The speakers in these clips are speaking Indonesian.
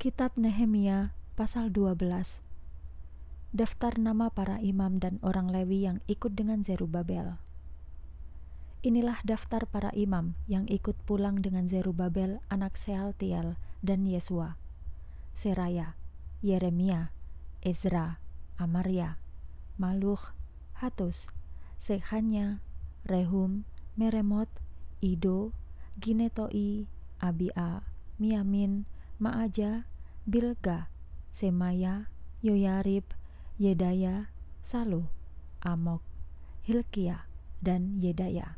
Kitab Nehemia pasal 12 Daftar nama para imam dan orang Lewi yang ikut dengan Zerubabel Inilah daftar para imam yang ikut pulang dengan Zerubabel anak Sealtiel dan Yesua Seraya, Yeremia, Ezra, Amaria, Maluch, Hatus, Sehanya, Rehum, Meremot, Ido, Ginetoi, Abia, Miamin, Maaja, Bilga, Semaya, Yoyarib, Yedaya, Salu, Amok, Hilkia, dan Yedaya.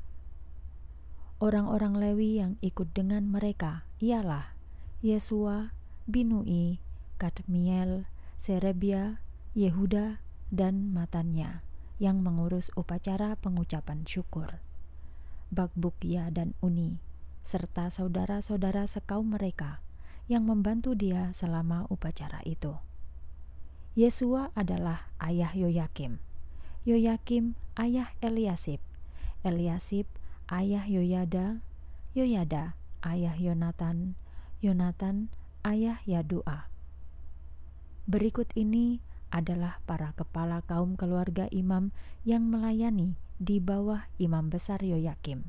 Orang-orang Lewi yang ikut dengan mereka ialah Yesua, Binui, Kadmiel, Serebia, Yehuda, dan Matanya yang mengurus upacara pengucapan syukur. Bakbukya dan Uni, serta saudara-saudara sekaum mereka yang membantu dia selama upacara itu. Yesua adalah ayah Yoyakim. Yoyakim ayah Eliasib. Eliasib ayah Yoyada. Yoyada ayah Yonatan. Yonatan ayah Yadua. Berikut ini adalah para kepala kaum keluarga imam yang melayani di bawah imam besar Yoyakim.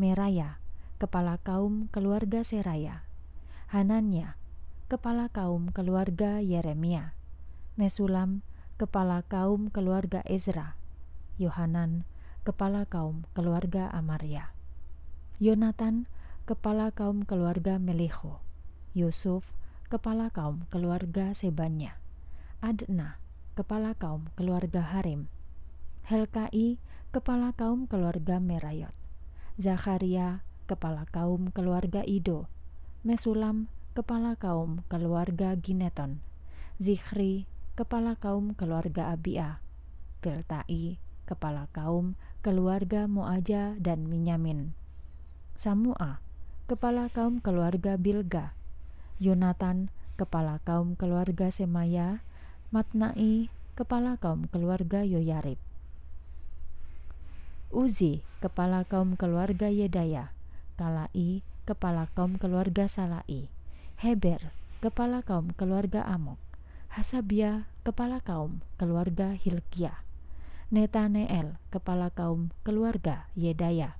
Meraya, kepala kaum keluarga Seraya. Hanania, kepala kaum keluarga Yeremia, Mesulam, kepala kaum keluarga Ezra, Yohanan, kepala kaum keluarga Amaria, Yonatan, kepala kaum keluarga Meliho, Yusuf, kepala kaum keluarga Sebanya, Adna, kepala kaum keluarga Harim, Helkai, kepala kaum keluarga Merayot, Zakaria, kepala kaum keluarga Ido, Mesulam, kepala kaum keluarga Gineton, Zikri, kepala kaum keluarga Abia, Piltai, kepala kaum keluarga Moaja dan Minyamin, Samua, kepala kaum keluarga Bilga, Yonatan, kepala kaum keluarga Semaya, Matnai, kepala kaum keluarga Yoyarib. Uzi, kepala kaum keluarga Yedaya, Kalai, kepala kaum keluarga Salai, Heber, kepala kaum keluarga Amok, Hasabia, kepala kaum keluarga Hilkiah, Netaneel, kepala kaum keluarga Yedaya.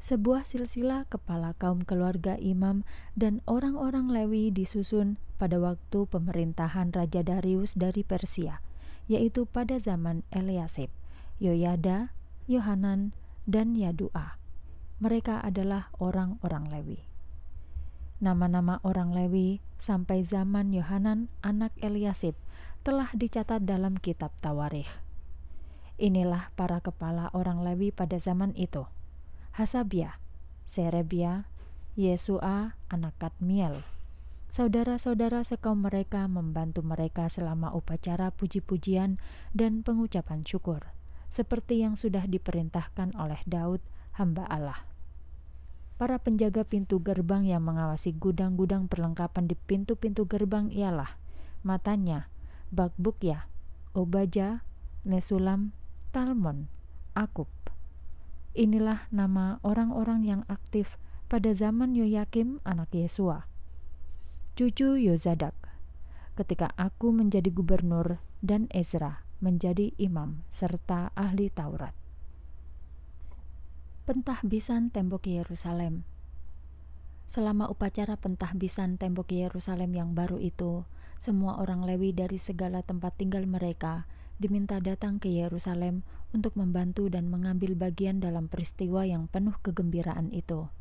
Sebuah silsilah kepala kaum keluarga imam dan orang-orang Lewi disusun pada waktu pemerintahan Raja Darius dari Persia, yaitu pada zaman Eliasib, Yoyada, Yohanan, dan Yadua mereka adalah orang-orang Lewi. Nama-nama orang Lewi sampai zaman Yohanan anak Eliasib telah dicatat dalam kitab Tawarikh. Inilah para kepala orang Lewi pada zaman itu. Hasabia, Serebia, Yesua anak Kadmiel. Saudara-saudara sekaum mereka membantu mereka selama upacara puji-pujian dan pengucapan syukur, seperti yang sudah diperintahkan oleh Daud, hamba Allah Para penjaga pintu gerbang yang mengawasi gudang-gudang perlengkapan di pintu-pintu gerbang ialah Matanya, Bakbukya, Obaja, Mesulam, Talmon, Akub. Inilah nama orang-orang yang aktif pada zaman Yoyakim anak Yesua. Cucu Yozadak, ketika aku menjadi gubernur dan Ezra menjadi imam serta ahli Taurat pentahbisan tembok Yerusalem. Selama upacara pentahbisan tembok Yerusalem yang baru itu, semua orang Lewi dari segala tempat tinggal mereka diminta datang ke Yerusalem untuk membantu dan mengambil bagian dalam peristiwa yang penuh kegembiraan itu.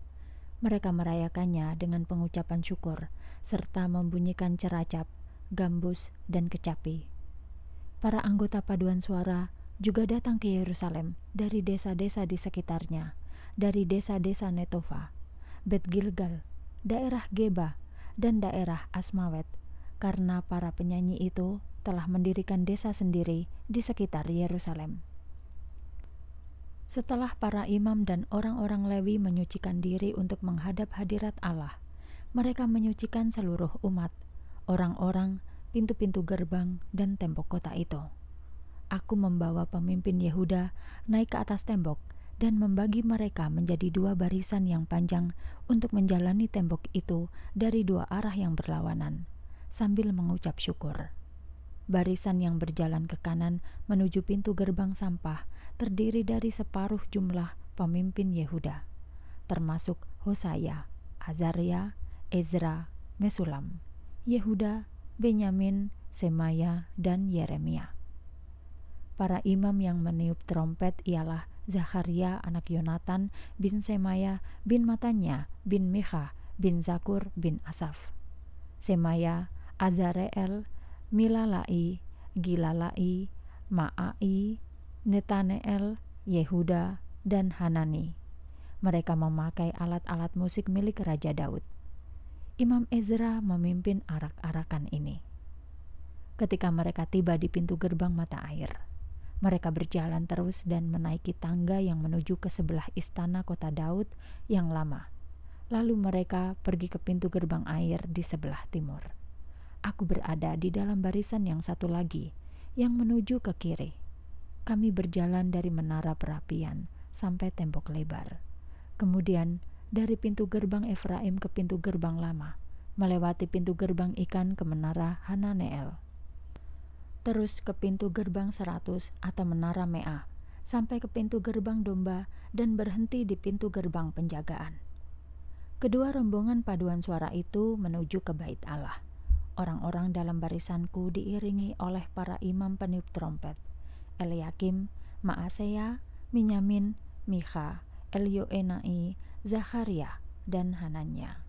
Mereka merayakannya dengan pengucapan syukur serta membunyikan ceracap, gambus, dan kecapi. Para anggota paduan suara juga datang ke Yerusalem dari desa-desa di sekitarnya, dari desa-desa Netova, Bet Gilgal, daerah Geba, dan daerah Asmawet, karena para penyanyi itu telah mendirikan desa sendiri di sekitar Yerusalem. Setelah para imam dan orang-orang Lewi menyucikan diri untuk menghadap hadirat Allah, mereka menyucikan seluruh umat, orang-orang, pintu-pintu gerbang, dan tembok kota itu. Aku membawa pemimpin Yehuda naik ke atas tembok dan membagi mereka menjadi dua barisan yang panjang untuk menjalani tembok itu dari dua arah yang berlawanan, sambil mengucap syukur. Barisan yang berjalan ke kanan menuju pintu gerbang sampah terdiri dari separuh jumlah pemimpin Yehuda, termasuk Hosaya, Azaria, Ezra, Mesulam, Yehuda, Benyamin, Semaya, dan Yeremia para imam yang meniup trompet ialah Zakaria anak Yonatan bin Semaya bin Matanya bin Micha bin Zakur bin Asaf. Semaya, Azareel, Milalai, Gilalai, Ma'ai, Netaneel, Yehuda, dan Hanani. Mereka memakai alat-alat musik milik Raja Daud. Imam Ezra memimpin arak-arakan ini. Ketika mereka tiba di pintu gerbang mata air, mereka berjalan terus dan menaiki tangga yang menuju ke sebelah istana kota Daud yang lama. Lalu mereka pergi ke pintu gerbang air di sebelah timur. Aku berada di dalam barisan yang satu lagi, yang menuju ke kiri. Kami berjalan dari menara perapian sampai tembok lebar. Kemudian, dari pintu gerbang Efraim ke pintu gerbang lama, melewati pintu gerbang ikan ke menara Hananeel terus ke pintu gerbang 100 atau menara Mea, sampai ke pintu gerbang domba dan berhenti di pintu gerbang penjagaan. Kedua rombongan paduan suara itu menuju ke bait Allah. Orang-orang dalam barisanku diiringi oleh para imam peniup trompet, Eliakim, Maaseya, Minyamin, Mika, Elioenai, Zakaria, dan Hananya.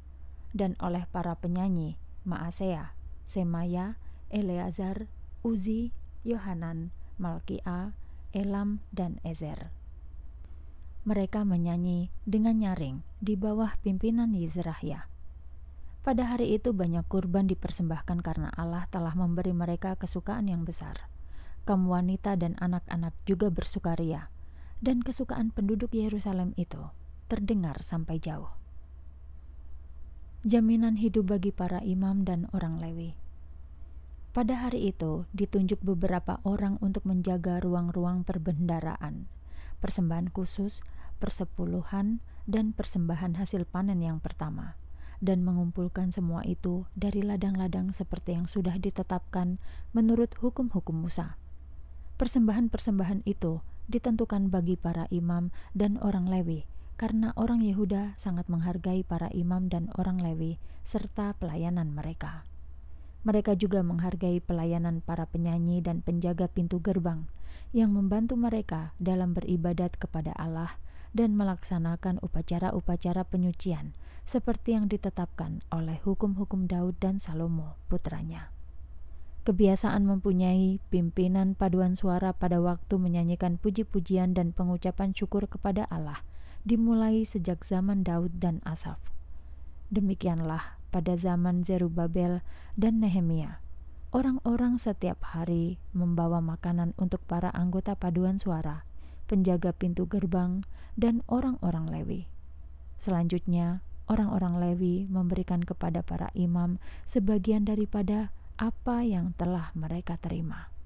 Dan oleh para penyanyi, Maaseya, Semaya, Eleazar, Uzi, Yohanan, Malkia, Elam, dan Ezer. Mereka menyanyi dengan nyaring di bawah pimpinan Yizrahya. Pada hari itu banyak kurban dipersembahkan karena Allah telah memberi mereka kesukaan yang besar. Kaum wanita dan anak-anak juga bersukaria, dan kesukaan penduduk Yerusalem itu terdengar sampai jauh. Jaminan hidup bagi para imam dan orang Lewi. Pada hari itu, ditunjuk beberapa orang untuk menjaga ruang-ruang perbendaraan, persembahan khusus, persepuluhan, dan persembahan hasil panen yang pertama, dan mengumpulkan semua itu dari ladang-ladang seperti yang sudah ditetapkan menurut hukum-hukum Musa. Persembahan-persembahan itu ditentukan bagi para imam dan orang Lewi, karena orang Yehuda sangat menghargai para imam dan orang Lewi serta pelayanan mereka. Mereka juga menghargai pelayanan para penyanyi dan penjaga pintu gerbang yang membantu mereka dalam beribadat kepada Allah dan melaksanakan upacara-upacara penyucian seperti yang ditetapkan oleh hukum-hukum Daud dan Salomo putranya. Kebiasaan mempunyai pimpinan paduan suara pada waktu menyanyikan puji-pujian dan pengucapan syukur kepada Allah dimulai sejak zaman Daud dan Asaf. Demikianlah pada zaman Zerubabel dan Nehemia. Orang-orang setiap hari membawa makanan untuk para anggota paduan suara, penjaga pintu gerbang, dan orang-orang Lewi. Selanjutnya, orang-orang Lewi memberikan kepada para imam sebagian daripada apa yang telah mereka terima.